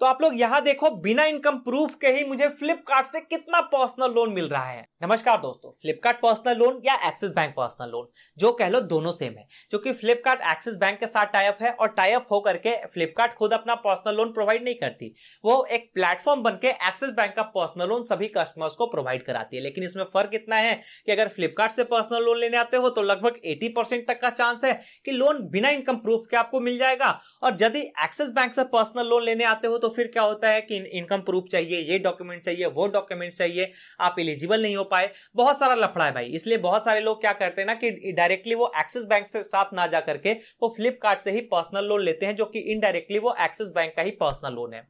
तो आप लोग यहाँ देखो बिना इनकम प्रूफ के ही मुझे फ्लिपकार्ट से कितना पर्सनल लोन मिल रहा है नमस्कार दोस्तों फ्लिपकार्ट पर्सनल लोन या एक्सिस बैंक पर्सनल लोन जो कह लो दोनों सेम है क्योंकि फ्लिपकार्ट एक्सिस बैंक के साथ टाइप है और टाइप होकर करके फ्लिपकार्ट खुद अपना पर्सनल लोन प्रोवाइड नहीं करती वो एक प्लेटफॉर्म बन एक्सिस बैंक का पर्सनल लोन सभी कस्टमर्स को प्रोवाइड कराती है लेकिन इसमें फर्क इतना है कि अगर फ्लिपकार्ट से पर्सनल लोन लेने आते हो तो लगभग एटी परसेंट तक का चांस है कि लोन बिना इनकम प्रूफ के आपको मिल जाएगा और यदि एक्सिस बैंक से पर्सनल लोन लेने आते हो तो फिर क्या होता है कि इनकम प्रूफ चाहिए ये डॉक्यूमेंट चाहिए वो डॉक्यूमेंट चाहिए आप एलिजिबल नहीं हो पाए बहुत सारा लफड़ा है भाई इसलिए बहुत सारे लोग क्या करते हैं ना कि डायरेक्टली वो एक्सिस बैंक से साथ ना जा करके वो फ्लिपकार्ट से ही पर्सनल लोन लेते हैं जो कि इनडायरेक्टली वो एक्सिस बैंक का ही पर्सनल लोन है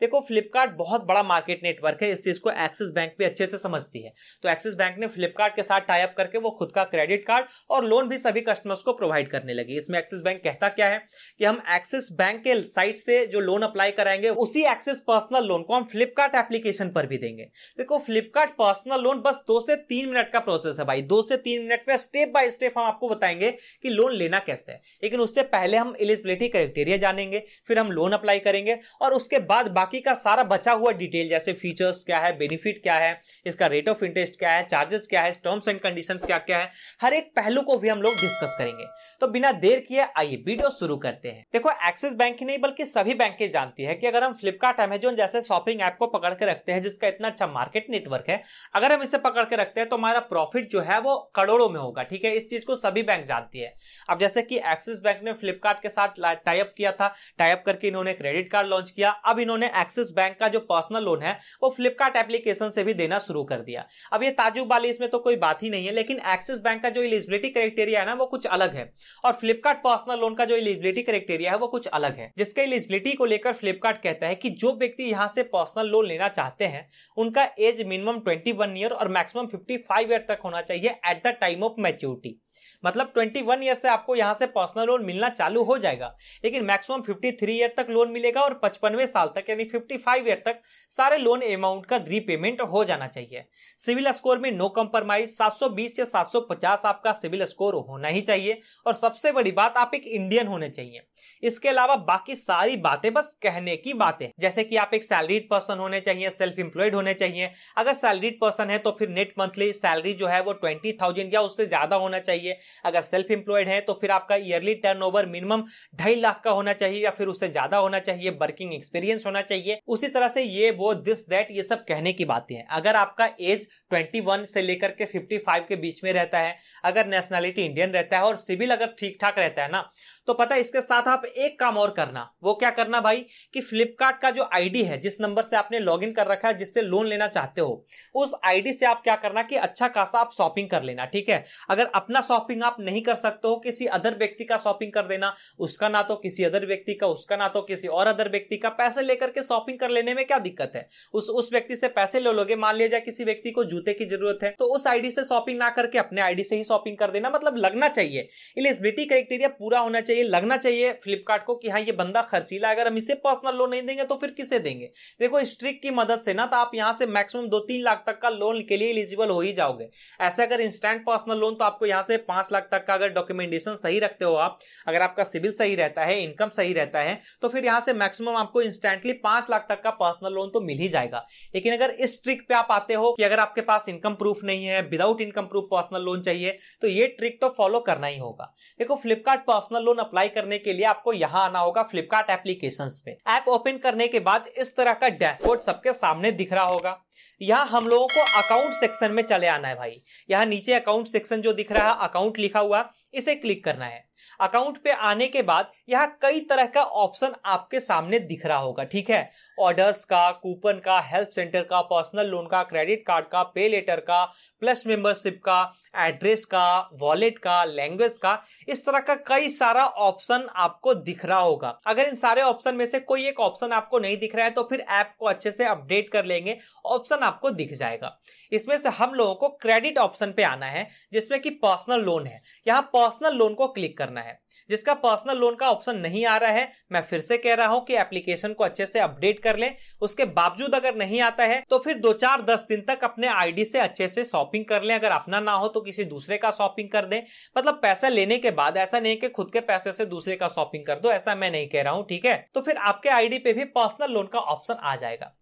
देखो फ्लिपकार्ट बहुत बड़ा मार्केट नेटवर्क है इस चीज को एक्सिस बैंक भी अच्छे से समझती है तो एक्सिस बैंक ने फ्लिपकार्ट के साथ टाइप करके वो खुद का क्रेडिट कार्ड और लोन भी सभी कस्टमर्स को प्रोवाइड करने लगी इसमें एक्सिस बैंक कहता क्या है कि हम एक्सिस बैंक के साइट से जो लोन अप्लाई कराएंगे उस उसी एक्सेस पर्सनल लोन को हम फ्लिपकार्ट एप्लीकेशन पर भी देंगे देखो फ्लिपकार्ट पर्सनल लोन बस दो से तीन मिनट का प्रोसेस है भाई दो से तीन मिनट में स्टेप बाय स्टेप हम आपको बताएंगे कि लोन लेना कैसे है लेकिन उससे पहले हम एलिजिबिलिटी क्राइटेरिया जानेंगे फिर हम लोन अप्लाई करेंगे और उसके बाद बाकी का सारा बचा हुआ डिटेल जैसे फीचर्स क्या है बेनिफिट क्या है इसका रेट ऑफ इंटरेस्ट क्या है चार्जेस क्या है टर्म्स एंड कंडीशन क्या क्या है हर एक पहलू को भी हम लोग डिस्कस करेंगे तो बिना देर किए आइए वीडियो शुरू करते हैं देखो एक्सिस बैंक ही नहीं बल्कि सभी बैंक जानती है कि अगर हम फ्लिपकार्ट अमेजोन जैसे शॉपिंग ऐप को पकड़ के रखते हैं जिसका इतना अच्छा मार्केट नेटवर्क है अगर हम इसे पकड़ के रखते हैं तो हमारा प्रॉफिट जो है वो करोड़ों में होगा ठीक है इस चीज को सभी बैंक जानती है अब जैसे कि एक्सिस बैंक ने फ्लिपकार्ट के साथ टाइप किया था टाइप करके इन्होंने क्रेडिट कार्ड लॉन्च किया अब इन्होंने एक्सिस बैंक का जो पर्सनल लोन है वो फ्लिपकार्ट एप्लीकेशन से भी देना शुरू कर दिया अब ये ताजुब वाली इसमें तो कोई बात ही नहीं है लेकिन एक्सिस बैंक का जो इलिजिबिलिटी क्राइटेरिया है ना वो कुछ अलग है और फ्लिपकार्ट पर्सनल लोन का जो इलिजिबिलिटी क्राइटेरिया है वो कुछ अलग है जिसके इलिजिबिलिटी को लेकर फ्लिपकार्ट कहता है है कि जो व्यक्ति यहाँ से पर्सनल लोन लेना चाहते हैं उनका एज मिनिमम 21 ईयर और मैक्सिमम 55 ईयर तक होना चाहिए at the time of maturity मतलब 21 ईयर से आपको यहाँ से पर्सनल लोन मिलना चालू हो जाएगा लेकिन मैक्सिमम 53 ईयर तक लोन मिलेगा और पचपनवे साल तक यानी 55 ईयर तक सारे लोन अमाउंट का रीपेमेंट हो जाना चाहिए सिविल स्कोर में नो कम्प्रोमाइज 720 या 750 आपका सिविल स्कोर होना ही चाहिए और सबसे बड़ी बात आप एक इंडियन होने चाहिए इसके अलावा बाकी सारी बातें बस कहने की बातें जैसे कि आप एक सैलरीड पर्सन होने चाहिए सेल्फ एम्प्लॉयड होने चाहिए अगर सैलरीड पर्सन है तो फिर नेट मंथली सैलरी जो है वो ट्वेंटी या उससे ज्यादा होना चाहिए चाहिए अगर सेल्फ एम्प्लॉयड है तो फिर आपका ईयरली टर्न मिनिमम ढाई लाख का होना चाहिए या फिर उससे ज्यादा होना चाहिए वर्किंग एक्सपीरियंस होना चाहिए उसी तरह से ये वो दिस दैट ये सब कहने की बातें हैं अगर आपका एज 21 से लेकर के 55 के बीच में रहता है अगर नेशनैलिटी इंडियन रहता है और सिविल अगर ठीक ठाक रहता है ना तो पता है इसके साथ आप एक काम और करना वो क्या करना भाई कि फ्लिपकार्ट का जो आईडी है जिस नंबर से आपने लॉग कर रखा है जिससे लोन लेना चाहते हो उस आईडी से आप क्या करना कि अच्छा खासा आप शॉपिंग कर लेना ठीक है अगर अपना शॉपिंग आप नहीं कर सकते हो किसी अदर व्यक्ति का शॉपिंग कर देना उसका ना तो किसी अदर व्यक्ति का उसका ना तो किसी और अदर व्यक्ति का पैसे लेकर के शॉपिंग कर लेने में क्या दिक्कत है उस उस व्यक्ति से पैसे ले लोगे मान लिया जाए किसी व्यक्ति को जूते की जरूरत है तो उस आईडी से शॉपिंग ना करके अपने आईडी से ही शॉपिंग कर देना मतलब लगना चाहिए इलिजिबिलिटी क्राइटेरिया पूरा होना चाहिए लगना चाहिए फ्लिपकार्ट को कि हाँ ये बंदा खर्चीला अगर हम इसे पर्सनल लोन नहीं देंगे तो फिर किसे देंगे देखो स्ट्रिक की मदद से ना तो आप यहाँ से मैक्सिमम दो तीन लाख तक का लोन के लिए एलिजिबल हो ही जाओगे ऐसे अगर इंस्टेंट पर्सनल लोन तो आपको यहाँ से पांच लाख तक का अगर डॉक्यूमेंटेशन सही रखते हो आप अगर आपका सिविल सही रहता है इनकम सही रहता है तो फिर यहां से मैक्सिमम आपको इंस्टेंटली पांच लाख तक का पर्सनल लोन तो मिल ही जाएगा लेकिन अगर इस ट्रिक पे आप आते हो कि अगर आपके पास इनकम प्रूफ नहीं है without income proof personal loan चाहिए तो ये ट्रिक तो फॉलो करना ही होगा देखो फ्लिपकार्ट पर्सनल लोन अप्लाई करने के लिए आपको यहां आना होगा फ्लिपकार्ट एप्लीकेशन पे ऐप ओपन करने के बाद इस तरह का डैशबोर्ड सबके सामने दिख रहा होगा यहाँ हम लोगों को अकाउंट सेक्शन में चले आना है भाई यहाँ नीचे अकाउंट सेक्शन जो दिख रहा है अकाउंट अकाउंट लिखा हुआ इसे क्लिक करना है अकाउंट पे आने के बाद यहाँ कई तरह का ऑप्शन आपके सामने दिख रहा होगा ठीक है ऑर्डर्स का कूपन का हेल्प सेंटर का पर्सनल लोन का क्रेडिट कार्ड का पे लेटर का प्लस मेंबरशिप का एड्रेस का वॉलेट का लैंग्वेज का इस तरह का कई सारा ऑप्शन आपको दिख रहा होगा अगर इन सारे ऑप्शन में से कोई एक ऑप्शन आपको नहीं दिख रहा है तो फिर ऐप को अच्छे से अपडेट कर लेंगे ऑप्शन आपको दिख जाएगा इसमें से हम लोगों को क्रेडिट ऑप्शन पे आना है जिसमें कि पर्सनल लोन है यहाँ पर्सनल लोन को क्लिक कर करना है जिसका पर्सनल लोन का ऑप्शन नहीं आ रहा है मैं फिर से कह रहा हूं कि एप्लीकेशन को अच्छे से अपडेट कर लें उसके बावजूद अगर नहीं आता है तो फिर दो चार दस दिन तक अपने आईडी से अच्छे से शॉपिंग कर लें अगर अपना ना हो तो किसी दूसरे का शॉपिंग कर दें मतलब पैसा लेने के बाद ऐसा नहीं कि खुद के पैसे से दूसरे का शॉपिंग कर दो ऐसा मैं नहीं कह रहा हूं ठीक है तो फिर आपके आईडी पे भी पर्सनल लोन का ऑप्शन आ जाएगा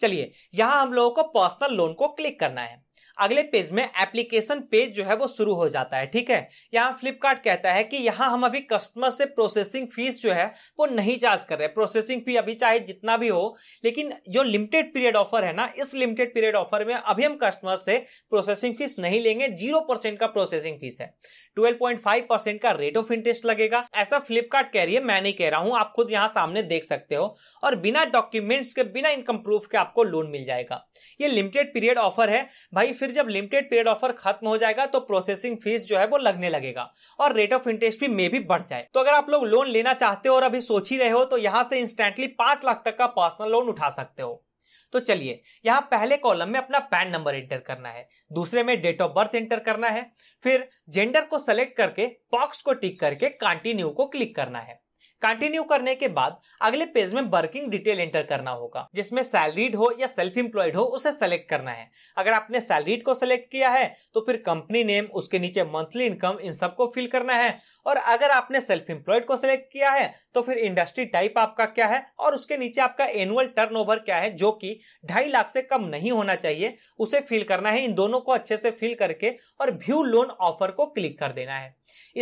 चलिए यहां हम लोगों को पर्सनल लोन को क्लिक करना है अगले पेज में एप्लीकेशन पेज जो है वो शुरू हो जाता है ठीक है यहाँ फ्लिपकार्ट कहता है कि यहाँ हम अभी कस्टमर से प्रोसेसिंग फीस जो है वो नहीं चार्ज कर रहे प्रोसेसिंग फी अभी चाहे जितना भी हो लेकिन जो लिमिटेड पीरियड ऑफर है ना इस लिमिटेड पीरियड ऑफर में अभी हम कस्टमर से प्रोसेसिंग फीस नहीं लेंगे जीरो परसेंट का प्रोसेसिंग फीस है ट्वेल्व पॉइंट फाइव परसेंट का रेट ऑफ इंटरेस्ट लगेगा ऐसा फ्लिपकार्ट कह रही है मैं नहीं कह रहा हूं आप खुद यहाँ सामने देख सकते हो और बिना डॉक्यूमेंट्स के बिना इनकम प्रूफ के आपको लोन मिल जाएगा ये लिमिटेड पीरियड ऑफर है भाई फिर फिर जब लिमिटेड पीरियड ऑफर खत्म हो जाएगा तो प्रोसेसिंग फीस जो है वो लगने लगेगा और रेट ऑफ इंटरेस्ट भी मे भी बढ़ जाए तो अगर आप लोग लोन लेना चाहते हो और अभी सोच ही रहे हो तो यहाँ से इंस्टेंटली पांच लाख तक का पर्सनल लोन उठा सकते हो तो चलिए यहां पहले कॉलम में अपना पैन नंबर एंटर करना है दूसरे में डेट ऑफ बर्थ एंटर करना है फिर जेंडर को सेलेक्ट करके बॉक्स को टिक करके कंटिन्यू को क्लिक करना है कंटिन्यू करने के बाद अगले पेज में वर्किंग डिटेल एंटर करना होगा जिसमें सैलरीड हो या सेल्फ एम्प्लॉयड हो उसे सेलेक्ट करना है अगर आपने सैलरीड को सेलेक्ट किया है तो फिर कंपनी नेम उसके नीचे मंथली इनकम इन सब को फिल करना है और अगर आपने सेल्फ एम्प्लॉयड को सेलेक्ट किया है तो फिर इंडस्ट्री टाइप आपका क्या है और उसके नीचे आपका एनुअल टर्न क्या है जो कि ढाई लाख से कम नहीं होना चाहिए उसे फिल करना है इन दोनों को अच्छे से फिल करके और व्यू लोन ऑफर को क्लिक कर देना है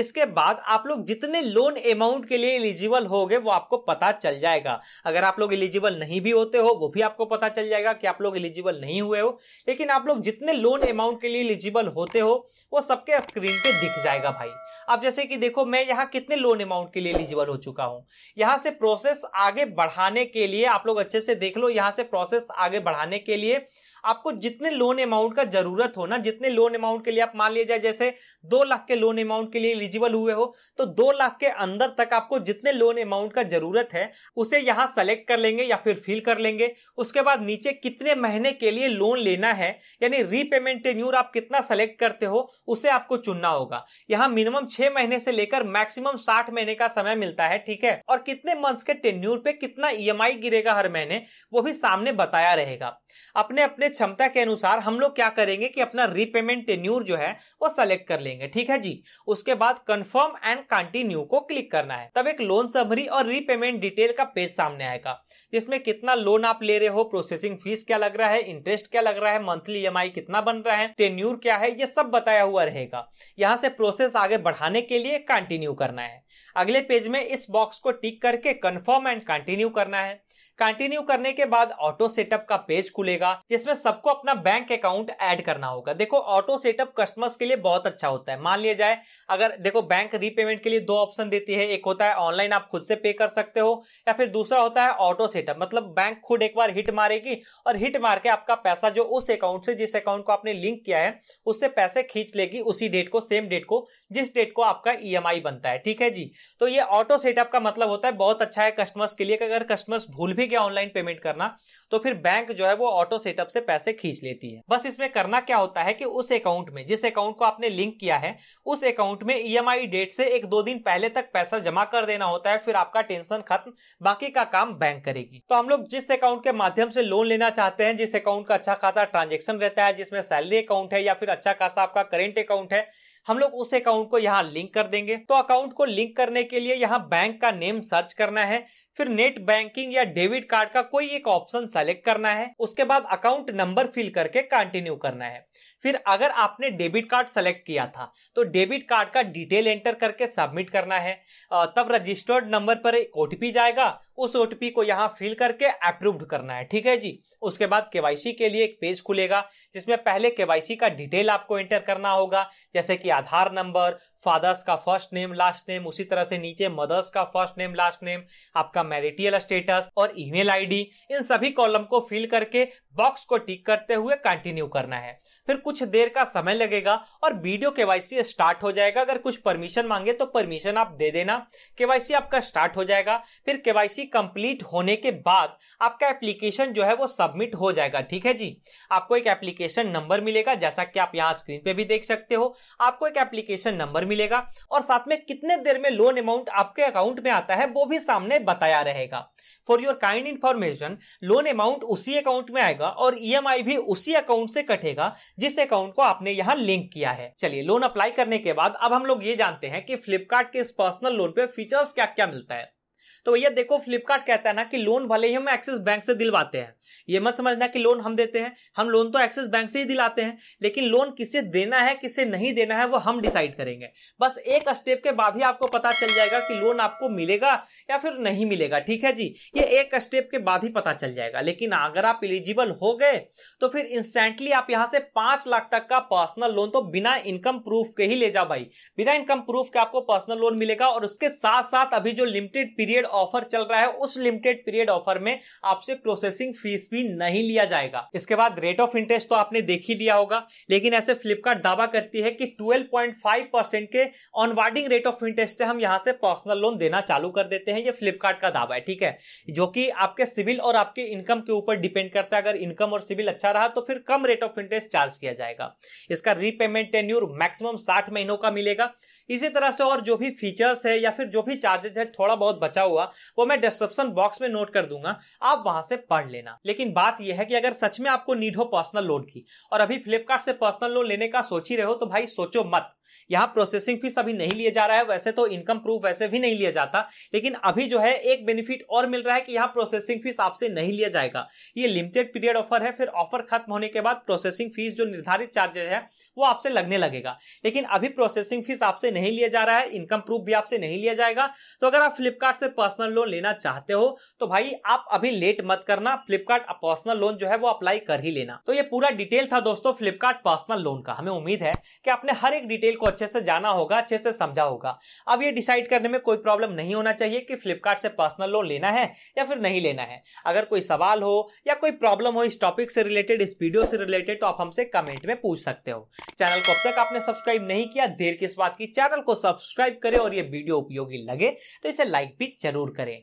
इसके बाद आप लोग जितने लोन अमाउंट के लिए एलिजिबल एलिजिबल हो वो आपको पता चल जाएगा अगर आप लोग एलिजिबल नहीं भी होते हो वो भी आपको पता चल जाएगा कि आप लोग एलिजिबल नहीं हुए हो लेकिन आप लोग जितने लोन अमाउंट के लिए एलिजिबल होते हो वो सबके स्क्रीन पे दिख जाएगा भाई अब जैसे कि देखो मैं यहाँ कितने लोन अमाउंट के लिए एलिजिबल हो चुका हूँ यहाँ से प्रोसेस आगे बढ़ाने के लिए आप लोग अच्छे से देख लो यहाँ से प्रोसेस आगे बढ़ाने के लिए आपको जितने लोन अमाउंट का जरूरत हो ना जितने लोन अमाउंट के लिए आप मान लिया जाए जैसे दो लाख के लोन अमाउंट के लिए एलिजिबल हुए हो तो दो लाख के अंदर तक आपको जितने लोन अमाउंट का जरूरत है उसे यहाँ सेलेक्ट कर लेंगे या फिर फिल कर लेंगे उसके बाद नीचे कितने महीने के लिए लोन लेना है यानी रीपेमेंट टेन्यूर आप कितना सेलेक्ट करते हो उसे आपको चुनना होगा यहाँ मिनिमम छह महीने से लेकर मैक्सिमम साठ महीने का समय मिलता है ठीक है और कितने मंथ्स के टेन्यूर पे कितना ईएमआई e गिरेगा हर महीने वो भी सामने बताया रहेगा अपने अपने क्षमता के अनुसार हम लोग क्या करेंगे कि अपना रीपेमेंट टेन्यूर जो है वो सेलेक्ट कर लेंगे ठीक है जी उसके बाद कंफर्म एंड कंटिन्यू को क्लिक करना है तब एक लोन समरी और रीपेमेंट डिटेल का पेज सामने आएगा जिसमें कितना लोन आप ले रहे हो प्रोसेसिंग फीस क्या लग रहा है इंटरेस्ट क्या लग रहा है मंथली ई e कितना बन रहा है टेन्यूर क्या है ये सब बताया हुआ रहेगा यहाँ से प्रोसेस आगे बढ़ाने के लिए कंटिन्यू करना है अगले पेज में इस बॉक्स को टिक करके कन्फर्म एंड कंटिन्यू करना है कंटिन्यू करने के बाद ऑटो सेटअप का पेज खुलेगा जिसमें सबको अपना बैंक अकाउंट ऐड करना होगा देखो ऑटो सेटअप कस्टमर्स के लिए बहुत अच्छा होता है मान लिया जाए अगर देखो बैंक रीपेमेंट के लिए दो ऑप्शन देती है एक होता है ऑनलाइन आप खुद से पे कर सकते हो या फिर दूसरा होता है ऑटो सेटअप मतलब बैंक खुद एक बार हिट मारेगी और हिट मार के आपका पैसा जो उस अकाउंट से जिस अकाउंट को आपने लिंक किया है उससे पैसे खींच लेगी उसी डेट को सेम डेट को जिस डेट को आपका ई e बनता है ठीक है जी तो ये ऑटो सेटअप का मतलब होता है बहुत अच्छा है कस्टमर्स के लिए अगर कस्टमर्स भूल भी भी गया ऑनलाइन पेमेंट करना तो फिर बैंक जो है वो ऑटो सेटअप से पैसे खींच लेती है बस इसमें करना क्या होता है कि उस अकाउंट में जिस अकाउंट को आपने लिंक किया है उस अकाउंट में ई e डेट से एक दो दिन पहले तक पैसा जमा कर देना होता है फिर आपका टेंशन खत्म बाकी का काम बैंक करेगी तो हम लोग जिस अकाउंट के माध्यम से लोन लेना चाहते हैं जिस अकाउंट का अच्छा खासा ट्रांजेक्शन रहता है जिसमें सैलरी अकाउंट है या फिर अच्छा खासा आपका करेंट अकाउंट है हम लोग उस अकाउंट को यहाँ लिंक कर देंगे तो अकाउंट को लिंक करने के लिए यहाँ बैंक का नेम सर्च करना है फिर नेट बैंकिंग या डेबिट कार्ड का कोई एक ऑप्शन सेलेक्ट करना है उसके बाद अकाउंट नंबर फिल करके कंटिन्यू करना है फिर अगर आपने डेबिट कार्ड सेलेक्ट किया था तो डेबिट कार्ड का डिटेल एंटर करके सबमिट करना है तब रजिस्टर्ड नंबर पर एक ओटीपी जाएगा उस ओटीपी को यहाँ फिल करके अप्रूव्ड करना है ठीक है जी उसके बाद केवाईसी के लिए एक पेज खुलेगा जिसमें पहले केवाईसी का डिटेल आपको एंटर करना होगा जैसे कि आधार नंबर फादर्स का फर्स्ट नेम लास्ट नेम उसी तरह से नीचे मदर्स का फर्स्ट नेम लास्ट नेम आपका मैरिटियल स्टेटस और ईमेल आईडी इन सभी कॉलम को फिल करके बॉक्स को टिक करते हुए कंटिन्यू करना है फिर कुछ देर का समय लगेगा और वीडियो केवाईसी स्टार्ट हो जाएगा अगर कुछ परमिशन मांगे तो परमिशन आप दे देना के आपका स्टार्ट हो जाएगा फिर के कंप्लीट होने के बाद आपका एप्लीकेशन जो है वो सबमिट हो जाएगा ठीक है जी आपको एक एप्लीकेशन नंबर मिलेगा जैसा कि आप यहाँ स्क्रीन पे भी देख सकते हो आपको एक एप्लीकेशन नंबर मिलेगा और साथ में कितने देर में लोन अमाउंट आपके अकाउंट में आता है वो भी सामने बताया रहेगा for your kind information loan amount उसी अकाउंट में आएगा और ई e भी उसी अकाउंट से कटेगा जिस अकाउंट को आपने यहाँ लिंक किया है चलिए लोन अप्लाई करने के बाद अब हम लोग ये जानते हैं कि फ्लिपकार्ट के इस पर्सनल लोन पे फीचर्स क्या क्या मिलता है तो भैया देखो फ्लिपकार्ट कहता है ना कि लोन भले ही हम एक्सिस बैंक से दिलवाते हैं ये मत समझना कि लोन हम देते हैं हम लोन तो एक्सिस बैंक से ही दिलाते हैं लेकिन लोन किसे देना है किसे नहीं देना है वो हम डिसाइड करेंगे बस एक स्टेप के बाद ही आपको पता चल जाएगा कि लोन आपको मिलेगा या फिर नहीं मिलेगा ठीक है जी ये एक स्टेप के बाद ही पता चल जाएगा लेकिन अगर आप एलिजिबल हो गए तो फिर इंस्टेंटली आप यहां से पांच लाख तक का पर्सनल लोन तो बिना इनकम प्रूफ के ही ले जाओ भाई बिना इनकम प्रूफ के आपको पर्सनल लोन मिलेगा और उसके साथ साथ अभी जो लिमिटेड पीरियड ऑफर चल रहा है उस लिमिटेड पीरियड ऑफर में आपसे प्रोसेसिंग फीस भी नहीं लिया जाएगा इसके बाद रेट ऑफ इंटरेस्ट तो आपने देख ही लिया होगा लेकिन ऐसे फ्लिपकार्ट दावा करती है कि 12.5 परसेंट के ऑनवार्डिंग रेट ऑफ इंटरेस्ट से हम यहाँ से पर्सनल लोन देना चालू कर देते हैं ये फ्लिपकार्ट का दावा है ठीक है जो कि आपके सिविल और आपके इनकम के ऊपर डिपेंड करता है अगर इनकम और सिविल अच्छा रहा तो फिर कम रेट ऑफ इंटरेस्ट चार्ज किया जाएगा इसका रीपेमेंट टेन्यूर मैक्सिमम साठ महीनों का मिलेगा इसी तरह से और जो भी फीचर्स है या फिर जो भी चार्जेज है थोड़ा बहुत बचा हुआ होगा वो मैं डिस्क्रिप्शन बॉक्स में नोट कर दूंगा आप वहां से पढ़ लेना लेकिन बात यह है कि अगर सच में आपको नीड हो पर्सनल लोन की और अभी फ्लिपकार्ट से पर्सनल लोन लेने का सोच ही रहे हो तो भाई सोचो मत यहाँ प्रोसेसिंग फीस अभी नहीं लिया जा रहा है वैसे तो इनकम प्रूफ वैसे भी नहीं लिया जाता लेकिन अभी जो है एक बेनिफिट और मिल रहा है कि यहाँ प्रोसेसिंग फीस आपसे नहीं लिया जाएगा ये लिमिटेड पीरियड ऑफर है फिर ऑफर खत्म होने के बाद प्रोसेसिंग फीस जो निर्धारित चार्जेज है वो आपसे लगने लगेगा लेकिन अभी प्रोसेसिंग फीस आपसे नहीं लिया जा रहा है इनकम प्रूफ भी आपसे नहीं लिया जाएगा तो अगर आप फ्लिपकार्ट से पर्सनल पर्सनल लोन लेना चाहते हो तो भाई आप अभी लेट मत करना फ्लिपकार्ट पर्सनल लोन जो है वो अप्लाई कर ही लेना तो ये पूरा डिटेल था दोस्तों फ्लिपकार्ट पर्सनल लोन का हमें उम्मीद है कि आपने हर एक डिटेल को अच्छे से जाना होगा अच्छे से समझा होगा अब ये डिसाइड करने में कोई प्रॉब्लम नहीं होना चाहिए कि फ्लिपकार्ट से पर्सनल लोन लेना है या फिर नहीं लेना है अगर कोई सवाल हो या कोई प्रॉब्लम हो इस टॉपिक से रिलेटेड इस वीडियो से रिलेटेड तो आप हमसे कमेंट में पूछ सकते हो चैनल को अब तक आपने सब्सक्राइब नहीं किया देर किस बात की चैनल को सब्सक्राइब करें और ये वीडियो उपयोगी लगे तो इसे लाइक भी जरूर जरूर करें